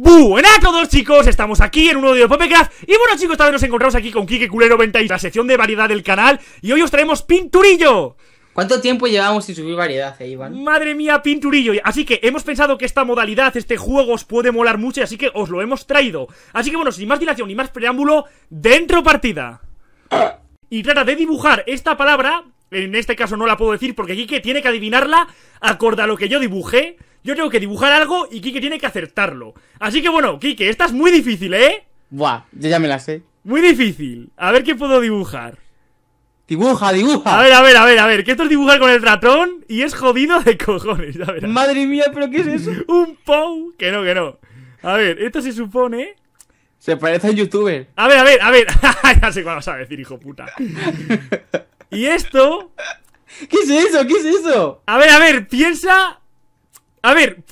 ¡Buena a todos chicos, estamos aquí en un nuevo de Popecraft Y bueno chicos, también nos encontramos aquí con Kike Culero 90 y la sección de variedad del canal Y hoy os traemos Pinturillo ¿Cuánto tiempo llevamos sin subir variedad, eh, Iván? Madre mía, pinturillo. Así que hemos pensado que esta modalidad, este juego, os puede molar mucho, así que os lo hemos traído. Así que bueno, sin más dilación ni más preámbulo, dentro partida. Y trata de dibujar esta palabra, en este caso no la puedo decir porque Kike tiene que adivinarla, acorda lo que yo dibujé. Yo tengo que dibujar algo y Kike tiene que acertarlo. Así que bueno, Kike, esta es muy difícil, ¿eh? Buah, yo ya me la sé. Muy difícil. A ver qué puedo dibujar. Dibuja, dibuja. A ver, a ver, a ver, a ver. Que esto es dibujar con el ratón y es jodido de cojones. Madre mía, ¿pero qué es eso? un POW. Que no, que no. A ver, esto se supone. Se parece a un youtuber. A ver, a ver, a ver. ya sé qué vas a decir, hijo puta. y esto. ¿Qué es eso? ¿Qué es eso? A ver, a ver, piensa a ver.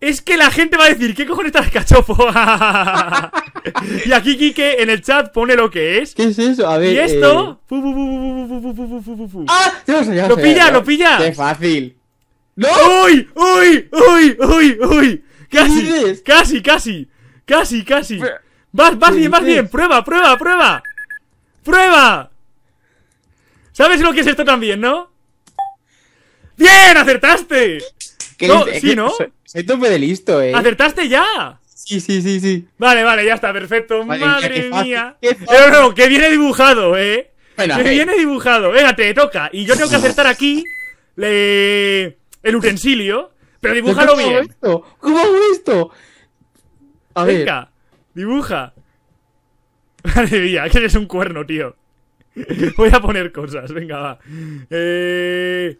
es que la gente va a decir, ¿qué cojones está el cachopo? y aquí Quique en el chat pone lo que es. ¿Qué es eso? A ver. Y esto. ¡Ah! ¡Lo pilla, lo pilla! ¡Qué fácil! ¡No! ¡Uy! ¡Uy! ¡Uy! ¡Uy! ¡Uy! ¡Casi! ¡Casi, casi! ¡Casi, casi! ¡Vas, vas bien, vas bien! ¡Prueba, prueba, prueba! ¡Prueba! ¿Sabes lo que es esto también, no? ¡Bien! ¡Acertaste! No, sí, ¿no? Soy, de listo, eh. ¡Acertaste ya! Sí, sí, sí, sí. Vale, vale, ya está, perfecto. Madre, mía. Pero no, que viene dibujado, eh. que viene dibujado. Venga, te toca. Y yo tengo que acertar aquí el utensilio. Pero dibújalo bien. Hago esto? ¿Cómo hago esto? A Venga, dibuja. Madre mía, que eres un cuerno, tío. Voy a poner cosas, venga, va. Eh...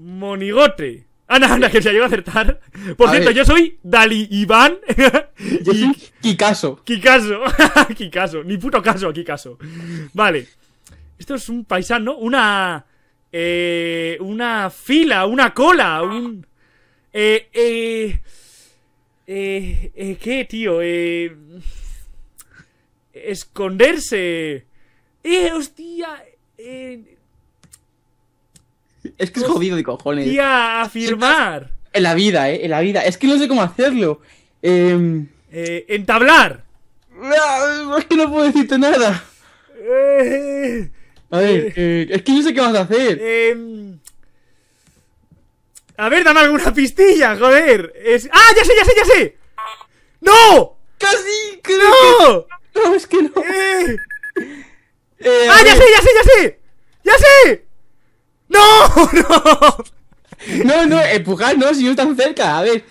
Monigote. Ah, no, que se llegado a acertar. Por cierto, yo soy Dali Iván. Yo y... soy Kikaso. Kikaso. Kikaso. Ni puto caso, Kikaso. Vale. Esto es un paisano, una. Eh, una fila, una cola, un. Eh, eh. Eh, eh ¿Qué, tío? Eh. Esconderse. Eh, hostia. Eh. Es que es pues, jodido de cojones. a firmar. En la vida, eh, en la vida. Es que no sé cómo hacerlo. Eh... Eh, entablar. Ah, es que no puedo decirte nada. Eh, a ver, eh, eh, es que no sé qué vas a hacer. Em, a ver, dame alguna pistilla, joder. Es... ¡Ah, ya sé, ya sé, ya sé! ¡No! ¡Casi! Creo ¡No! No, es que no. Eh. ¡Ah, ya sé, ya sé, ya sé! ¡Ya sé! ¡No! ¡No! No, no, empujar no, si no tan cerca, a ver.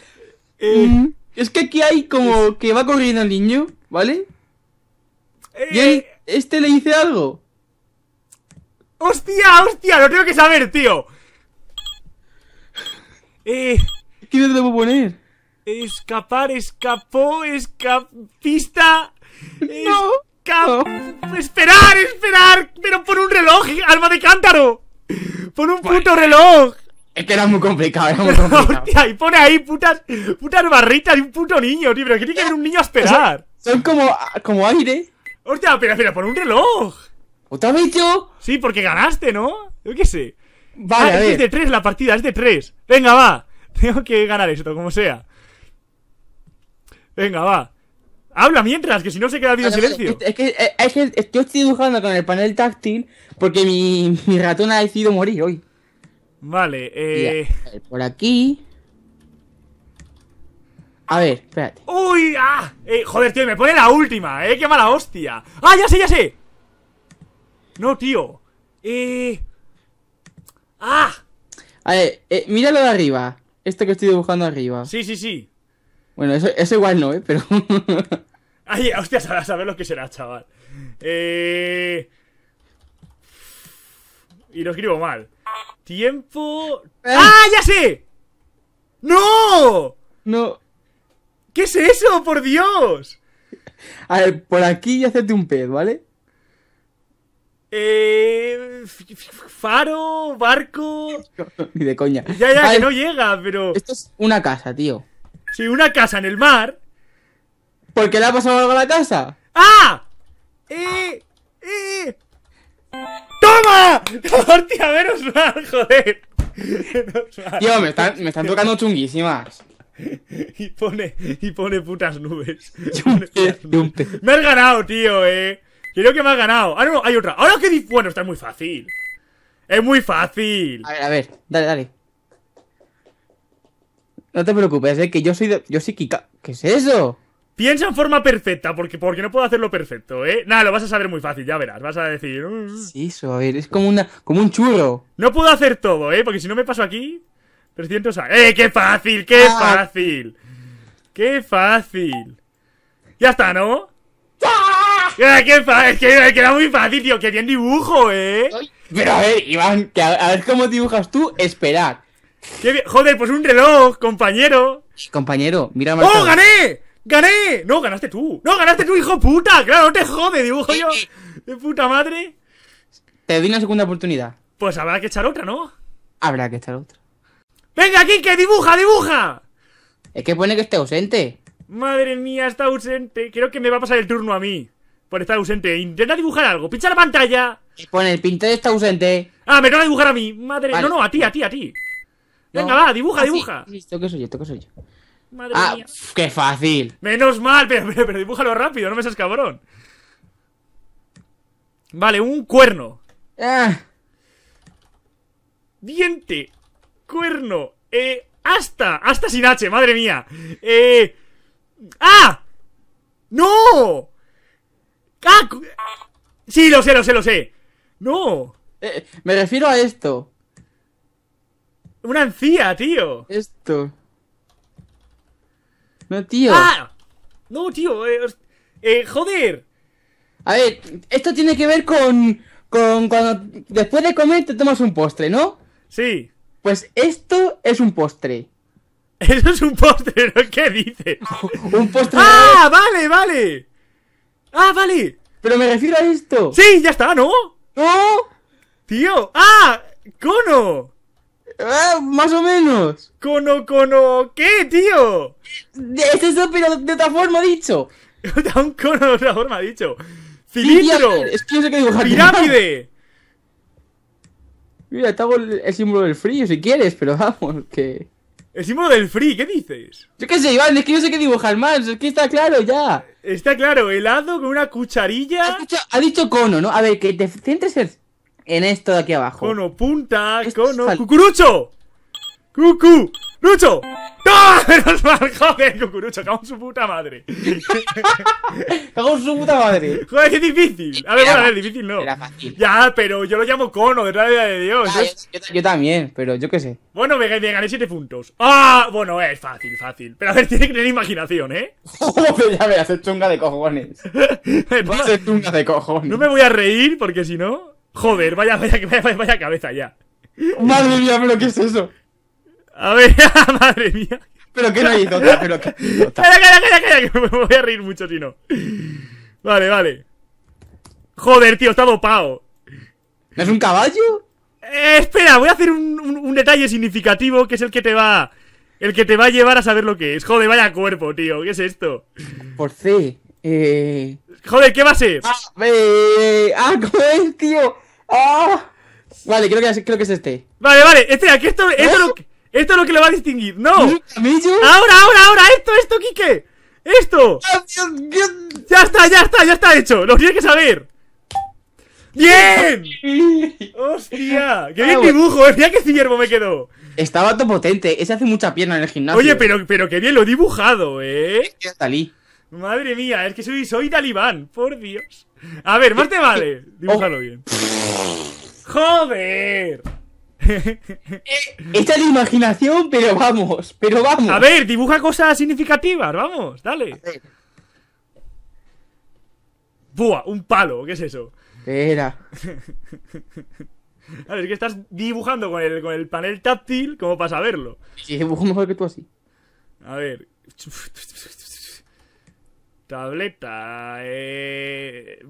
Eh. Mm, es que aquí hay como que va corriendo el niño, ¿vale? y eh. este le dice algo. ¡Hostia, hostia! Lo tengo que saber, tío. Eh. ¿Qué debo poner? Escapar, escapó, escapista. No. no. Esperar, esperar, pero por un reloj, alma de cántaro. ¡Pon un puto reloj! Es que era muy complicado, era muy complicado. Hostia, y pone ahí putas, putas barritas y un puto niño, tío. Pero que tiene que haber un niño a esperar? son como, como aire. Hostia, pero, pero pon un reloj. ¿Otra vez yo? Sí, porque ganaste, ¿no? Yo qué sé. Vale, ah, es de tres la partida, es de tres. Venga, va. Tengo que ganar esto, como sea. Venga, va. Habla mientras, que si no se queda bien en pues, silencio. Es que, es que, yo estoy dibujando con el panel táctil porque mi, ratón ha decidido morir hoy. Vale, eh. por aquí. A ver, espérate. ¡Uy! ¡Ah! Eh, joder, tío, me pone la última, eh. ¡Qué mala hostia! ¡Ah, ya sé, ya sé! No, tío. Eh. ¡Ah! A ver, eh, de arriba. Esto que estoy dibujando arriba. Sí, sí, sí. Bueno, eso, igual no, ¿eh? Pero. Ay, hostias, a saber lo que será, chaval. Eh. Y lo escribo mal. Tiempo. Eh. ¡Ah, ya sé! ¡No! No. ¿Qué es eso, por Dios? A ver, por aquí y hacerte un pez, ¿vale? Eh. Faro, barco. Ni de coña. Ya, ya, que no llega, pero. Esto es una casa, tío si una casa en el mar. ¿Por qué le ha pasado algo a la casa? ¡Ah! ¡Eh! y ¡Eh! ¡Toma! ¡Hostia, menos mal, joder! Tío, me están, me están tocando chunguísimas. Y pone, y pone putas nubes. Me has ganado, tío, eh. Creo que me has ganado. Ah, no, hay otra. Ahora que di. Bueno, está muy fácil. Es muy fácil. A ver, a ver, dale, dale. No te preocupes, ¿eh? que yo soy yo soy Kika. ¿Qué es eso? Piensa en forma perfecta, porque, porque no puedo hacerlo perfecto, ¿eh? Nada, lo vas a saber muy fácil, ya verás. Vas a decir. Mm". Sí, eso, a ver, es como, una, como un churro. No puedo hacer todo, ¿eh? Porque si no me paso aquí. 300 años. ¡Eh, qué fácil, qué ah. fácil! ¡Qué fácil! Ya está, ¿no? qué fácil! es, que, era muy fácil, tío. bien dibujo, ¿eh? Pero a ver, Iván, a ver cómo dibujas tú, esperad. Joder, pues un reloj, compañero. compañero, mira ¡Oh, gané! ¡Gané! No, ganaste tú. No, ganaste tú, hijo puta. Claro, no te jode, dibujo yo. De puta madre. Te doy una segunda oportunidad. Pues habrá que echar otra, ¿no? Habrá que echar otra. ¡Venga, aquí, que dibuja, dibuja! Es que pone que esté ausente. Madre mía, está ausente. Creo que me va a pasar el turno a mí. Por estar ausente. Intenta dibujar algo. Pincha la pantalla. Pone pues el pintor está ausente. Ah, me toca dibujar a mí. Madre. No, no, a ti, a ti, a ti. Venga, va, dibuja, ah, dibuja. esto que soy yo, esto que soy yo. Madre ah, mía. qué fácil. Menos mal, pero, pero, dibújalo rápido, no me seas cabrón. Vale, un cuerno. Ah. Diente. Cuerno. Eh, hasta. Hasta sin H, madre mía. Eh. ¡Ah! ¡No! ¡Ah! Sí, lo sé, lo sé, lo sé. No. Eh, me refiero a esto una encía, tío. Esto. No, tío. ¡Ah! No, tío. Eh, eh, joder. A ver, esto tiene que ver con, con cuando después de comer te tomas un postre, ¿no? Sí. Pues esto es un postre. Eso es un postre, ¿no? ¿Qué dices? un postre. ¡Ah! ¡Vale, vale! ¡Ah, vale! Pero me refiero a esto. Sí, ya está, ¿no? ¡No! ¡Tío! ¡Ah! ¡Cono! Ah, más o menos. ¿Cono, cono? ¿Qué, tío? Es eso, pero de otra forma dicho. un cono de otra forma dicho. ¡Cilindro! es que ¡Pirámide! Mira, te hago el, símbolo del frío si quieres, pero vamos, que. El símbolo del frío? ¿qué dices? Yo qué sé, Iván, es que no sé qué dibujar más, es que está claro ya. Está claro, helado con una cucharilla. Ha dicho, cono, ¿no? A ver, que te centres en en esto de aquí abajo. Cono punta, cono. ¡Cucurucho! ¡Cucu! ¡Rucho! ¡Ah! ¡Menos mal! ¡Joder, Cucurucho! ¡Cago en su puta madre! ¡Cago en su puta madre! ¡Joder, es difícil! A ver, bueno, a ver, difícil no. Era fácil. Ya, pero yo lo llamo cono, de la de Dios. yo, también, pero yo qué sé. Bueno, me, gané 7 puntos. ¡Ah! Bueno, es fácil, fácil. Pero a ver, tiene que tener imaginación, ¿eh? Joder, ya verás, es chunga de cojones. es chunga de cojones. No me voy a reír porque si no. Joder, vaya, vaya, vaya, vaya cabeza ya. Madre mía, pero ¿qué es eso? A ver, madre mía. Pero que no hay pero que. Calla, me voy a reír mucho si no. Vale, vale. Joder, tío, está dopado. ¿No es un caballo? Eh, espera, voy a hacer un, detalle significativo que es el que te va. El que te va a llevar a saber lo que es. Joder, vaya cuerpo, tío. ¿Qué es esto? Por sí. Eh... Joder, ¿qué va a ser? Ah, eh... tío? Ah. Vale, creo que, creo que es este. Vale, vale, este, aquí esto, esto, ¿Eh? lo, esto es lo que lo va a distinguir. ¡No! ¡Ahora, ahora, ahora! ¡Esto, esto, Quique! ¡Esto! Ah, ¡Ya está, ya está, ya está hecho! ¡Lo tienes que saber! ¡Bien! ¡Hostia! ¡Qué bien dibujo! Eh, ¡Mira qué ciervo me quedó! Estaba todo potente. Ese hace mucha pierna en el gimnasio. Oye, pero, pero qué bien lo he dibujado, ¿eh? Talí. Madre mía, es que soy, soy talibán, por Dios. A ver, más te eh, vale. Eh, Dibújalo oh. bien. ¡Joder! Eh, esta es imaginación, pero vamos, pero vamos. A ver, dibuja cosas significativas, vamos, dale. Buah, un palo, ¿qué es eso? Era A ver, es que estás dibujando con el, con el panel táctil como para saberlo. Sí, dibujo mejor que tú así. A ver. Tableta. Eh...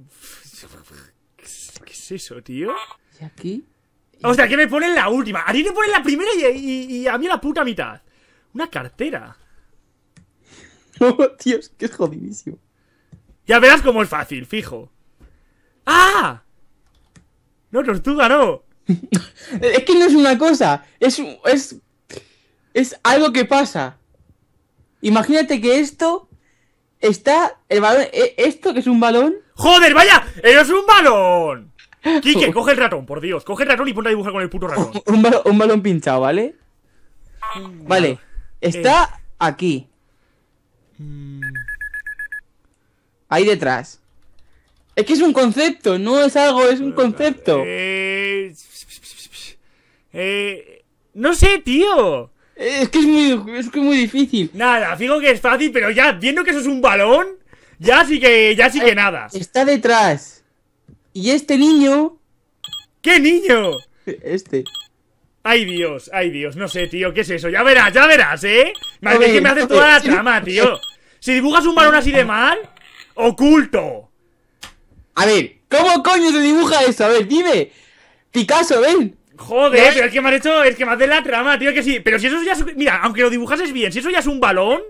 ¿Qué es eso, tío? ¿Y aquí? o sea, que me ponen la última. A ti te ponen la primera y, a mí la puta mitad. Una cartera. Oh, tío, es que es jodidísimo. Ya verás cómo es fácil, fijo. ¡Ah! No, tortuga, no. es que no es una cosa. Es, es, es algo que pasa. Imagínate que esto Está el balón. E, esto que es un balón. ¡Joder, vaya! es un balón! Quique, coge el ratón, por Dios. Coge el ratón y ponte a dibujar con el puto ratón. un, balón, pinchado, ¿vale? Vale. Está aquí. Mm. Ahí detrás. Es que es un concepto, no es algo, es un eh, concepto. Eh, eh, no sé, tío. Es que es muy, muy difícil. Nada, fijo que es fácil, pero ya, viendo que eso es un balón, ya sí que, ya sí que nada. Está detrás. Y este niño. ¿Qué niño? Este. Ay Dios, ay Dios, no sé, tío, ¿qué es eso? Ya verás, ya verás, ¿eh? Madre, que me haces toda la trama, tío. Si dibujas un balón así de mal, oculto. A ver, ¿cómo coño se dibuja eso? A ver, dime. Picasso, ven. Joder, pero es que me has hecho Es que más de la trama, tío, que sí. Pero si eso ya es. Mira, aunque lo dibujases bien, si eso ya es un balón.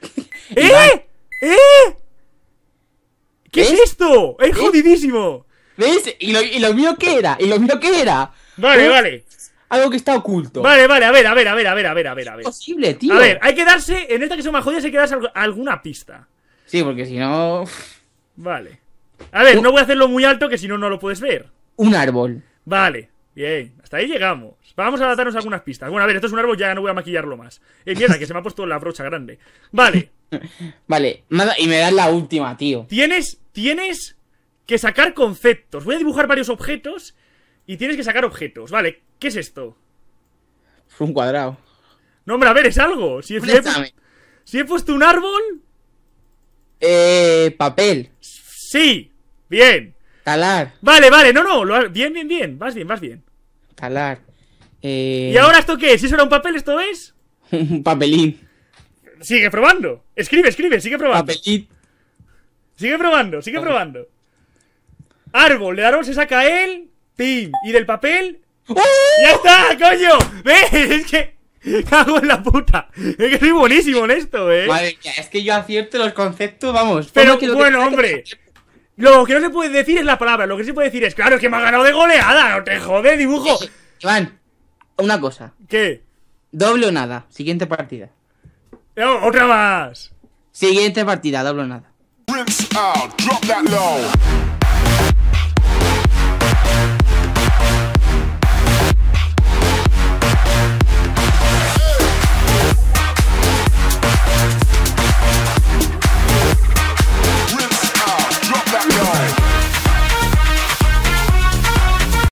¿Eh? ¿Eh? ¿Qué es esto? ¡Es jodidísimo! ¿Ves? ¿Y lo, ¿Y lo, mío qué era? ¿Y lo mío qué era? Vale, ¿Eh? vale. Algo que está oculto. Vale, vale, a ver, a ver, a ver, a ver, a ver, a ver. Es posible, tío. A ver, hay que darse. En esta que son más jodidas hay que darse alguna pista. Sí, porque si no. Vale. A ver, no voy a hacerlo muy alto que si no, no lo puedes ver. Un árbol. Vale. Bien, hasta ahí llegamos. Vamos a darnos algunas pistas. Bueno, a ver, esto es un árbol, ya no voy a maquillarlo más. Eh, mierda, que se me ha puesto la brocha grande. Vale. Vale, y me das la última, tío. Tienes, tienes que sacar conceptos. Voy a dibujar varios objetos y tienes que sacar objetos. Vale, ¿qué es esto? Un cuadrado. No, hombre, a ver, es algo. Si, si si he puesto un árbol... Eh, papel. Sí, bien. Talar. Vale, vale, no, no, bien, bien, bien, vas bien, vas bien. Talar. Eh... ¿Y ahora esto qué es? ¿Eso era un papel, esto es? un papelín. Sigue probando. Escribe, escribe, sigue probando. Papelín. Sigue probando, sigue probando. Árbol, le árbol se saca él. Pim. Y del papel. ¡Oh! ¡Ya está, coño! ¿Ves? Es que. Cago en la puta. Es que soy buenísimo en esto, eh. Madre es que yo acierto los conceptos, vamos. Pero bueno, hombre. Lo que no se puede decir es la palabra. Lo que se puede decir es, claro, que me ha ganado de goleada. No te jode, dibujo. Iván, una cosa. ¿Qué? Doble o nada. Siguiente partida. otra más. Siguiente partida, doble o nada.